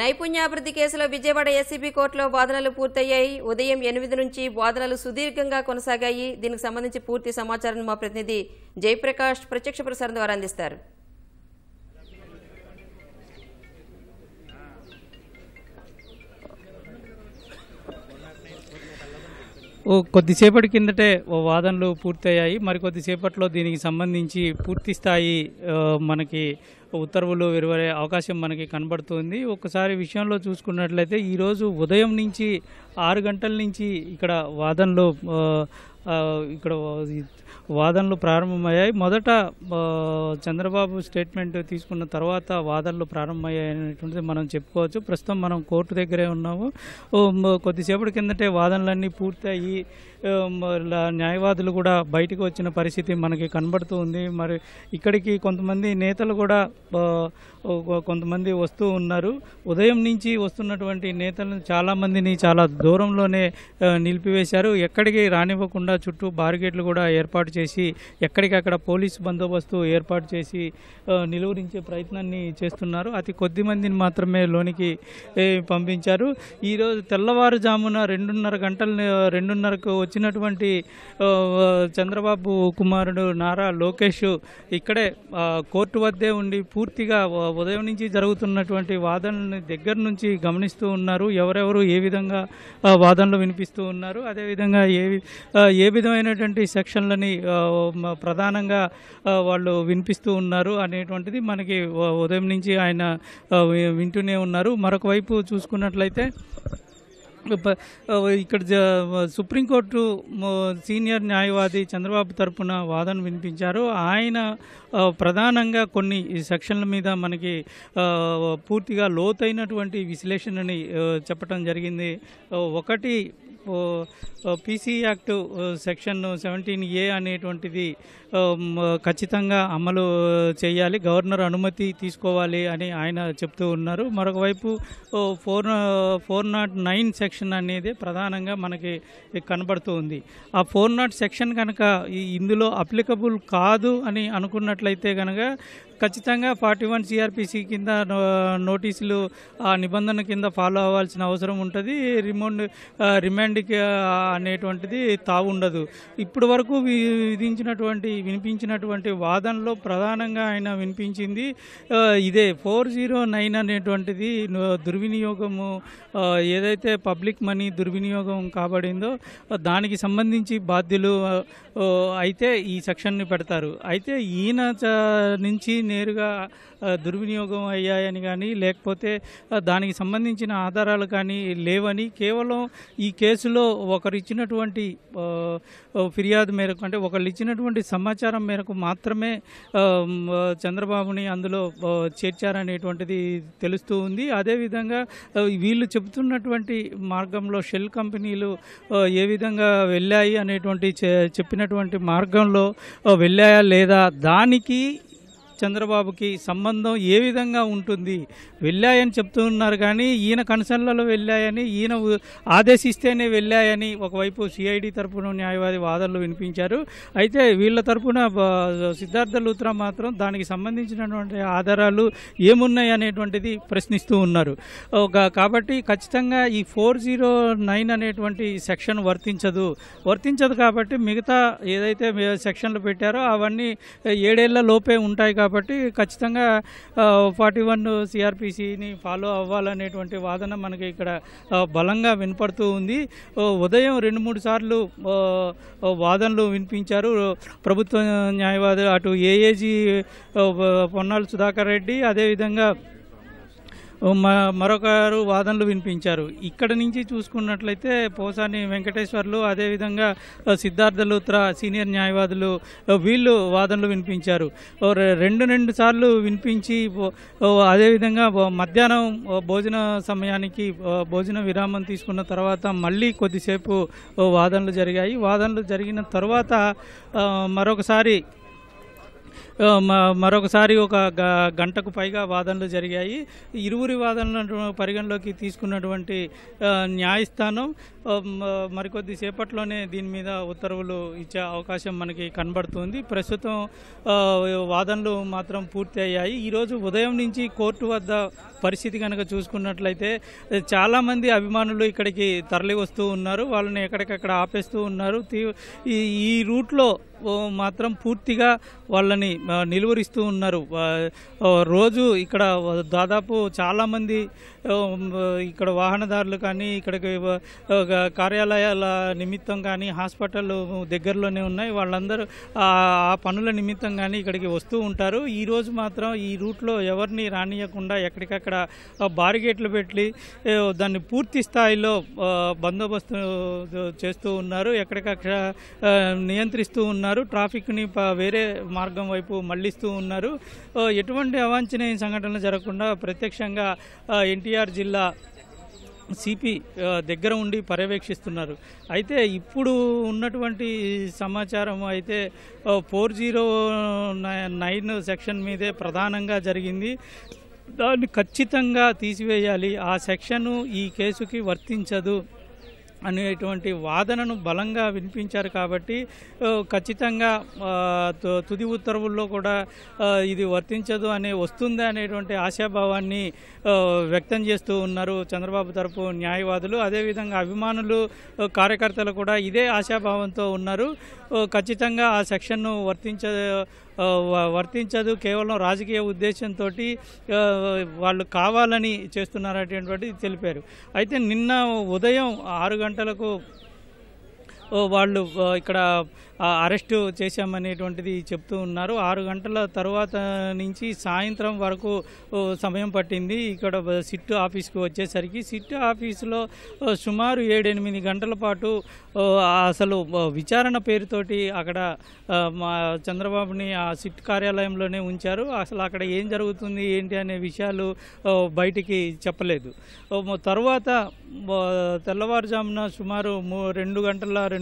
నైపుణ్యాభివృద్ధి కేసులో విజయవాడ ఏసీబీ కోర్టులో వాదనలు పూర్తయ్యాయి ఉదయం ఎనిమిది నుంచి వాదనలు సుదీర్ఘంగా కొనసాగాయి దీనికి సంబంధించి పూర్తి సమాచారాన్ని మా ప్రతినిధి జయప్రకాష్ ప్రత్యక్ష ప్రసారం ద్వారా అందిస్తారు కొద్దిసేపటి కిందటే వాదనలు పూర్తయ్యాయి మరికొద్దిసేపట్లో దీనికి సంబంధించి పూర్తి స్థాయి మనకి ఉత్తర్వులు వెలువడే అవకాశం మనకి కనబడుతుంది ఒకసారి విషయంలో చూసుకున్నట్లయితే ఈరోజు ఉదయం నుంచి ఆరు గంటల నుంచి ఇక్కడ వాదనలు ఇక్కడ వాదనలు ప్రారంభమయ్యాయి మొదట చంద్రబాబు స్టేట్మెంట్ తీసుకున్న తర్వాత వాదనలు ప్రారంభమయ్యాయనేటువంటిది మనం చెప్పుకోవచ్చు ప్రస్తుతం మనం కోర్టు దగ్గరే ఉన్నాము కొద్దిసేపటి కిందటే వాదనలన్నీ పూర్తయి న్యాయవాదులు కూడా బయటకు వచ్చిన పరిస్థితి మనకి కనబడుతూ ఉంది మరి ఇక్కడికి కొంతమంది నేతలు కూడా కొంతమంది వస్తూ ఉన్నారు ఉదయం నుంచి వస్తున్నటువంటి నేతలను చాలామందిని చాలా దూరంలోనే నిలిపివేశారు ఎక్కడికి రానివ్వకుండా చుట్టూ బారిగేట్లు కూడా ఏర్పాటు చేసి ఎక్కడికక్కడ పోలీసు బందోబస్తు ఏర్పాటు చేసి నిలువరించే ప్రయత్నాన్ని చేస్తున్నారు అతి కొద్ది మందిని మాత్రమే లోనికి పంపించారు ఈరోజు తెల్లవారుజామున రెండున్నర గంటల రెండున్నరకు వచ్చినటువంటి చంద్రబాబు కుమారుడు నారా లోకేష్ ఇక్కడే కోర్టు వద్దే ఉండి పూర్తిగా ఉదయం నుంచి జరుగుతున్నటువంటి వాదనని దగ్గర నుంచి గమనిస్తూ ఉన్నారు ఎవరెవరు ఏ విధంగా వాదనలు వినిపిస్తూ ఉన్నారు అదేవిధంగా ఏ ఏ విధమైనటువంటి సెక్షన్లని ప్రధానంగా వాళ్ళు వినిపిస్తూ ఉన్నారు అనేటువంటిది మనకి ఉదయం నుంచి ఆయన వింటూనే ఉన్నారు మరొక వైపు చూసుకున్నట్లయితే ఇక్కడ సుప్రీంకోర్టు సీనియర్ న్యాయవాది చంద్రబాబు తరపున వాదన వినిపించారు ఆయన ప్రధానంగా కొన్ని సెక్షన్ల మీద మనకి పూర్తిగా లోతైనటువంటి విశ్లేషణని చెప్పడం జరిగింది ఒకటి PC act section seventeen A అనేటువంటిది ఖచ్చితంగా అమలు చేయాలి గవర్నర్ అనుమతి తీసుకోవాలి అని ఆయన చెప్తూ ఉన్నారు మరొకవైపు four four naught nine section అనేది ప్రధానంగా మనకి కనబడుతూ ఉంది ఆ ఫోర్ నాట్ సెక్షన్ కనుక ఇందులో అప్లికబుల్ కాదు అని అనుకున్నట్లయితే కనుక ఖచ్చితంగా ఫార్టీ వన్ సిఆర్పిసి కింద నోటీసులు ఆ నిబంధన కింద ఫాలో అవ్వాల్సిన అవసరం ఉంటుంది రిమౌండ్ రిమాండ్కి అనేటువంటిది తావు ఉండదు ఇప్పటి వరకు విధించినటువంటి వినిపించినటువంటి వాదనలో ప్రధానంగా ఆయన వినిపించింది ఇదే ఫోర్ జీరో నైన్ అనేటువంటిది దుర్వినియోగము ఏదైతే పబ్లిక్ మనీ దుర్వినియోగం కాబడిందో దానికి సంబంధించి బాధ్యులు అయితే ఈ సెక్షన్ని పెడతారు అయితే ఈయన నుంచి నేరుగా దుర్వినియోగం అయ్యాయని కానీ లేకపోతే దానికి సంబంధించిన ఆధారాలు కానీ లేవని కేవలం ఈ కేసులో ఒకరు ఇచ్చినటువంటి ఫిర్యాదు మేరకు అంటే ఒకళ్ళు ఇచ్చినటువంటి సమాచారం మేరకు మాత్రమే చంద్రబాబుని అందులో చేర్చారనేటువంటిది తెలుస్తూ ఉంది అదేవిధంగా వీళ్ళు చెబుతున్నటువంటి మార్గంలో షెల్ కంపెనీలు ఏ విధంగా వెళ్ళాయి అనేటువంటి చెప్పినటువంటి మార్గంలో వెళ్ళాయా లేదా దానికి చంద్రబాబుకి సంబంధం ఏ విధంగా ఉంటుంది వెళ్ళాయని చెప్తూ ఉన్నారు కానీ ఈయన కన్సర్న్లలో వెళ్ళాయని ఈయన ఆదేశిస్తేనే వెళ్ళాయని ఒకవైపు సిఐడి తరపున న్యాయవాది వాదనలు వినిపించారు అయితే వీళ్ళ తరపున సిద్ధార్థ లూత్రా మాత్రం దానికి సంబంధించినటువంటి ఆధారాలు ఏమున్నాయి అనేటువంటిది ప్రశ్నిస్తూ ఉన్నారు కాబట్టి ఖచ్చితంగా ఈ ఫోర్ జీరో నైన్ అనేటువంటి సెక్షన్ వర్తించదు వర్తించదు కాబట్టి మిగతా ఏదైతే సెక్షన్లు పెట్టారో అవన్నీ ఏడేళ్ల లోపే ఉంటాయి కాబట్టి కాబట్టి ఖచ్చితంగా ఫార్టీ వన్ సిఆర్పిసిని ఫాలో అవ్వాలనేటువంటి వాదన మనకి ఇక్కడ బలంగా వినపడుతూ ఉంది ఉదయం రెండు మూడు సార్లు వాదనలు వినిపించారు ప్రభుత్వ న్యాయవాదులు అటు ఏఏజీ పొన్నాల సుధాకర్ రెడ్డి అదేవిధంగా మరొకరు వాదనలు వినిపించారు ఇక్కడ నుంచి చూసుకున్నట్లయితే పోసాని వెంకటేశ్వర్లు అదేవిధంగా సిద్ధార్థ లూత్ర సీనియర్ న్యాయవాదులు వీళ్ళు వాదనలు వినిపించారు రెండు రెండు సార్లు వినిపించి అదేవిధంగా మధ్యాహ్నం భోజన సమయానికి భోజన విరామం తీసుకున్న తర్వాత మళ్ళీ కొద్దిసేపు వాదనలు జరిగాయి వాదనలు జరిగిన తర్వాత మరొకసారి మరొకసారి ఒక గంటకు పైగా వాదనలు జరిగాయి ఇరువురి వాదనలను పరిగణలోకి తీసుకున్నటువంటి న్యాయస్థానం మరికొద్ది సేపట్లోనే దీని మీద ఉత్తర్వులు ఇచ్చే అవకాశం మనకి కనబడుతుంది ప్రస్తుతం వాదనలు మాత్రం పూర్తి అయ్యాయి ఈరోజు ఉదయం నుంచి కోర్టు వద్ద పరిస్థితి కనుక చూసుకున్నట్లయితే చాలామంది అభిమానులు ఇక్కడికి తరలి వస్తూ ఉన్నారు వాళ్ళని ఎక్కడికక్కడ ఆపేస్తూ ఉన్నారు ఈ రూట్లో మాత్రం పూర్తిగా వాళ్ళని నిలువరిస్తూ ఉన్నారు రోజు ఇక్కడ దాదాపు చాలామంది ఇక్కడ వాహనదారులు కానీ ఇక్కడికి కార్యాలయాల నిమిత్తం కానీ హాస్పిటల్ దగ్గరలోనే ఉన్నాయి వాళ్ళందరూ ఆ పనుల నిమిత్తం కానీ ఇక్కడికి వస్తూ ఉంటారు ఈరోజు మాత్రం ఈ రూట్లో ఎవరిని రానియకుండా ఎక్కడికక్కడ బారిగేట్లు పెట్టి దాన్ని పూర్తి స్థాయిలో బందోబస్తు చేస్తూ ఉన్నారు ఎక్కడికక్కడ నియంత్రిస్తూ ఉన్నారు ట్రాఫిక్ని వేరే మార్గం వైపు వైపు మళ్లిస్తూ ఉన్నారు ఎటువంటి అవాంఛనీయ సంఘటనలు జరగకుండా ప్రత్యక్షంగా ఎన్టీఆర్ జిల్లా సిపి దగ్గర ఉండి పర్యవేక్షిస్తున్నారు అయితే ఇప్పుడు ఉన్నటువంటి సమాచారం అయితే ఫోర్ జీరో నైన్ సెక్షన్ మీదే ప్రధానంగా జరిగింది దాన్ని ఖచ్చితంగా తీసివేయాలి ఆ సెక్షను ఈ కేసుకి వర్తించదు అనేటువంటి వాదనను బలంగా వినిపించారు కాబట్టి ఖచ్చితంగా తుది ఉత్తర్వుల్లో కూడా ఇది వర్తించదు అనే వస్తుందా అనేటువంటి ఆశాభావాన్ని వ్యక్తం చేస్తూ ఉన్నారు చంద్రబాబు తరపు న్యాయవాదులు అదేవిధంగా అభిమానులు కార్యకర్తలు కూడా ఇదే ఆశాభావంతో ఉన్నారు ఖచ్చితంగా ఆ సెక్షన్ను వర్తించ వర్తించదు కేవలం రాజకీయ ఉద్దేశంతో వాళ్ళు కావాలని చేస్తున్నారనేటువంటి తెలిపారు అయితే నిన్న ఉదయం ఆరు గంటలకు వాళ్ళు ఇక్కడ అరెస్టు చేశామనేటువంటిది చెప్తూ ఉన్నారు ఆరు గంటల తర్వాత నుంచి సాయంత్రం వరకు సమయం పట్టింది ఇక్కడ సిట్ ఆఫీస్కి వచ్చేసరికి సిట్ ఆఫీసులో సుమారు ఏడెనిమిది గంటల పాటు అసలు విచారణ పేరుతోటి అక్కడ చంద్రబాబుని ఆ సిట్ కార్యాలయంలోనే ఉంచారు అసలు అక్కడ ఏం జరుగుతుంది ఏంటి అనే విషయాలు బయటికి చెప్పలేదు తర్వాత తెల్లవారుజామున సుమారు రెండు గంటల రెండు